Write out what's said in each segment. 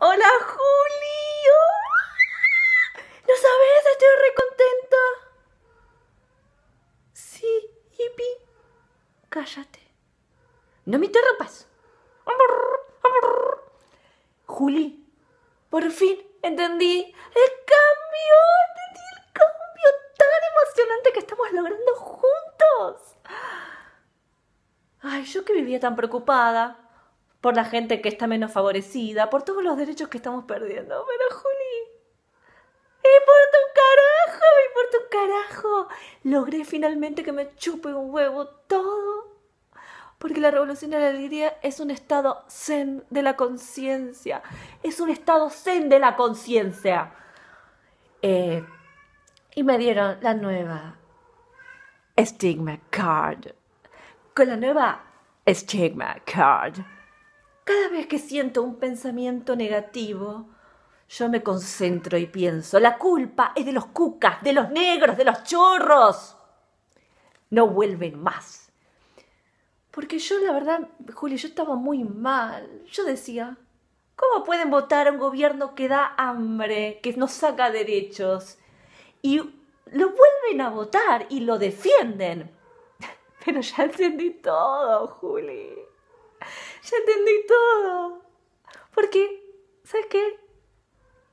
¡Hola, Julio! ¡Oh! ¿No sabes? Estoy contenta. Sí, hippie. Cállate. No me ropas. Juli, por fin entendí el cambio. Entendí el cambio tan emocionante que estamos logrando juntos. Ay, yo que vivía tan preocupada por la gente que está menos favorecida, por todos los derechos que estamos perdiendo. Pero Juli, ¡y por tu carajo, y por tu carajo. Logré finalmente que me chupe un huevo todo. Porque la revolución de la alegría es un estado zen de la conciencia. Es un estado zen de la conciencia. Eh, y me dieron la nueva Stigma Card. Con la nueva Stigma Card cada vez que siento un pensamiento negativo, yo me concentro y pienso, la culpa es de los cucas, de los negros, de los chorros. No vuelven más. Porque yo, la verdad, Julio, yo estaba muy mal. Yo decía, ¿cómo pueden votar a un gobierno que da hambre, que no saca derechos? Y lo vuelven a votar y lo defienden. Pero ya entendí todo, Juli. Ya entendí todo. Porque, ¿sabes qué?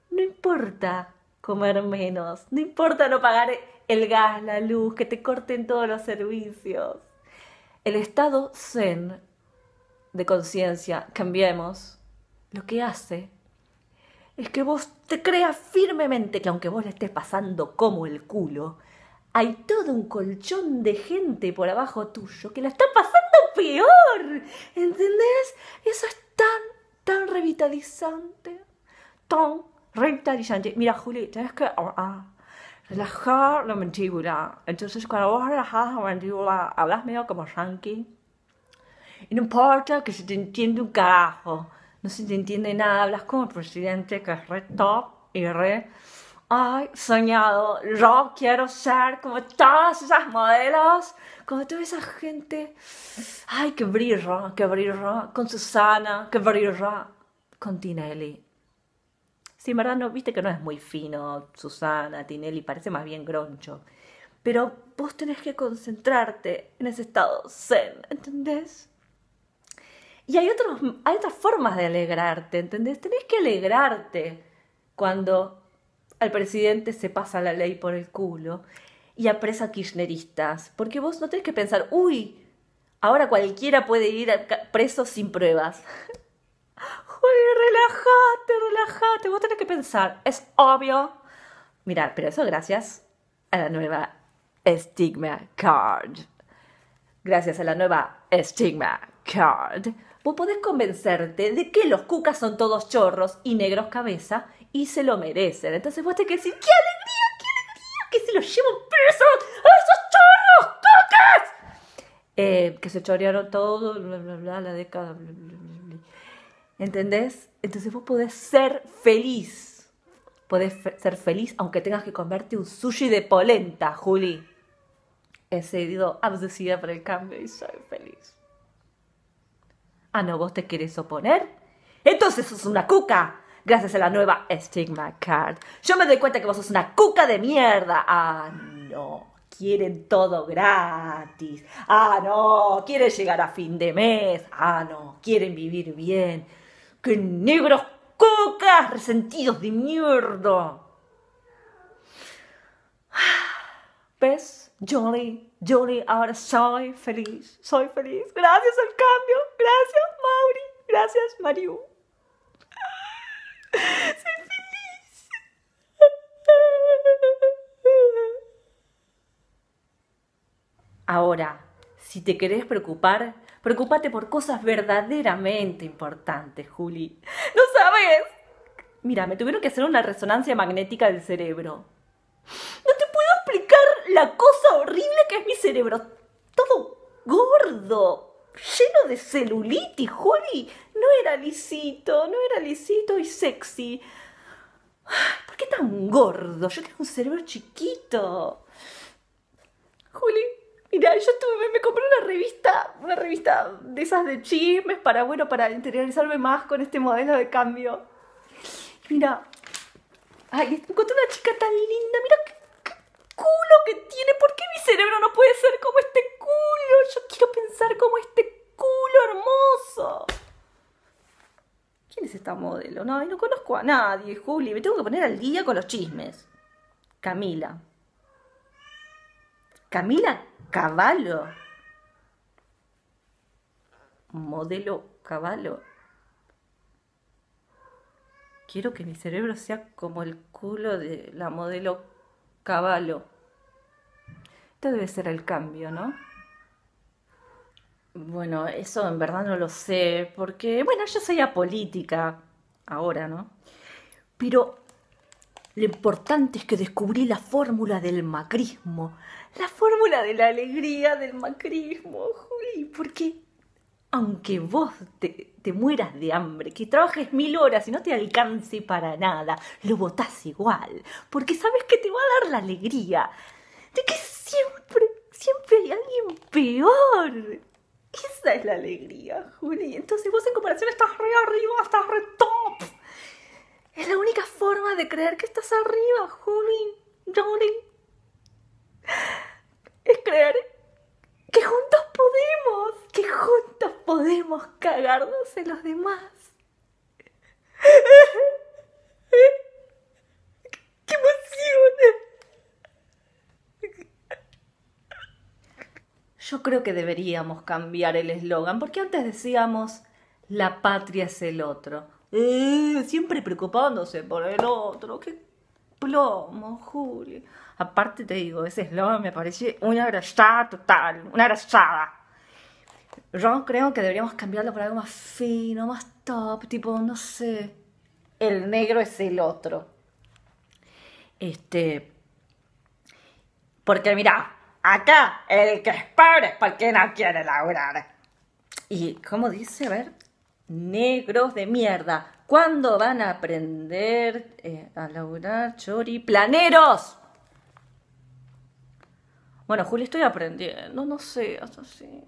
No importa comer menos, no importa no pagar el gas, la luz, que te corten todos los servicios. El estado zen de conciencia, cambiemos, lo que hace es que vos te creas firmemente que aunque vos le estés pasando como el culo, hay todo un colchón de gente por abajo tuyo que la está pasando peor. ¿Entendés? Eso es tan, tan revitalizante. Tan revitalizante. Mira, Juli, tienes que ah, ah, relajar la mandíbula. Entonces, cuando vos relajas la mandíbula, hablas medio como yankee. Y no importa que se te entiende un carajo. No se te entiende nada. Hablas como el presidente que es re top y re ay, soñado, yo quiero ser como todas esas modelos, como toda esa gente, ay, que brillo, que brillo, con Susana, que brillo, con Tinelli. Sí, en verdad, viste que no es muy fino Susana, Tinelli, parece más bien groncho. Pero vos tenés que concentrarte en ese estado zen, ¿entendés? Y hay, otros, hay otras formas de alegrarte, ¿entendés? Tenés que alegrarte cuando al presidente se pasa la ley por el culo y apresa kirchneristas. Porque vos no tenés que pensar, uy, ahora cualquiera puede ir preso sin pruebas. Uy, relájate, relájate. Vos tenés que pensar, es obvio. Mirad, pero eso gracias a la nueva Stigma Card. Gracias a la nueva Stigma Card, vos podés convencerte de que los cucas son todos chorros y negros cabeza y se lo merecen. Entonces vos tenés que decir, ¡qué alegría, qué alegría! ¡Que se lo llevo presos! ¡A esos chorros, cocas! Eh, que se chorearon todo, bla, bla, bla, la década, ¿Entendés? Entonces vos podés ser feliz. Podés ser feliz aunque tengas que comerte un sushi de polenta, Juli. He sido abducida por el cambio y soy feliz. Ah, no, vos te querés oponer. Entonces sos una cuca gracias a la nueva Stigma Card. Yo me doy cuenta que vos sos una cuca de mierda. Ah, no. Quieren todo gratis. Ah, no. Quieren llegar a fin de mes. Ah, no. Quieren vivir bien. ¡Qué negros cucas! Resentidos de mierda. ¿Ves? Jolly, Jolly, ahora soy feliz, soy feliz. Gracias al cambio, gracias Mauri, gracias Mariu. si te querés preocupar, Preocúpate por cosas verdaderamente importantes, Juli. ¡No sabes! Mira, me tuvieron que hacer una resonancia magnética del cerebro. No te puedo explicar la cosa horrible que es mi cerebro. Todo gordo, lleno de celulitis, Juli. No era lisito, no era lisito y sexy. ¿Por qué tan gordo? Yo tengo un cerebro chiquito. Juli, Mira, yo estuve, me compré una revista, una revista de esas de chismes para, bueno, para interiorizarme más con este modelo de cambio. Mira, ay, encontré una chica tan linda, mira qué, culo que tiene, ¿por qué mi cerebro no puede ser como este culo? Yo quiero pensar como este culo hermoso. ¿Quién es esta modelo? No, no conozco a nadie, Juli. Me tengo que poner al día con los chismes. Camila. Camila caballo, modelo caballo. Quiero que mi cerebro sea como el culo de la modelo caballo. Esto debe ser el cambio, ¿no? Bueno, eso en verdad no lo sé, porque, bueno, yo soy política ahora, ¿no? Pero lo importante es que descubrí la fórmula del macrismo, la fórmula de la alegría del macrismo, Juli, porque aunque vos te, mueras de hambre, que trabajes mil horas y no te alcance para nada, lo votás igual, porque sabes que te va a dar la alegría de que siempre, siempre hay alguien peor. Esa es la alegría, Juli. Entonces vos en comparación estás re arriba, estás re es la única forma de creer que estás arriba, Juli, Es creer que juntos podemos, que juntos podemos cagarnos en los demás. ¡Qué emoción! Yo creo que deberíamos cambiar el eslogan, porque antes decíamos, la patria es el otro. Eh, siempre preocupándose por el otro. Qué plomo, Julio. Aparte te digo, ese eslogan me parece una grasada total, una grasada. Yo creo que deberíamos cambiarlo por algo más fino, más top, tipo, no sé. El negro es el otro. Este. Porque mira, acá el que es pobre es porque no quiere laburar. ¿Y cómo dice? A ver negros de mierda. ¿Cuándo van a aprender eh, a laburar ¡Planeros! Bueno, Juli, estoy aprendiendo, no sé, así.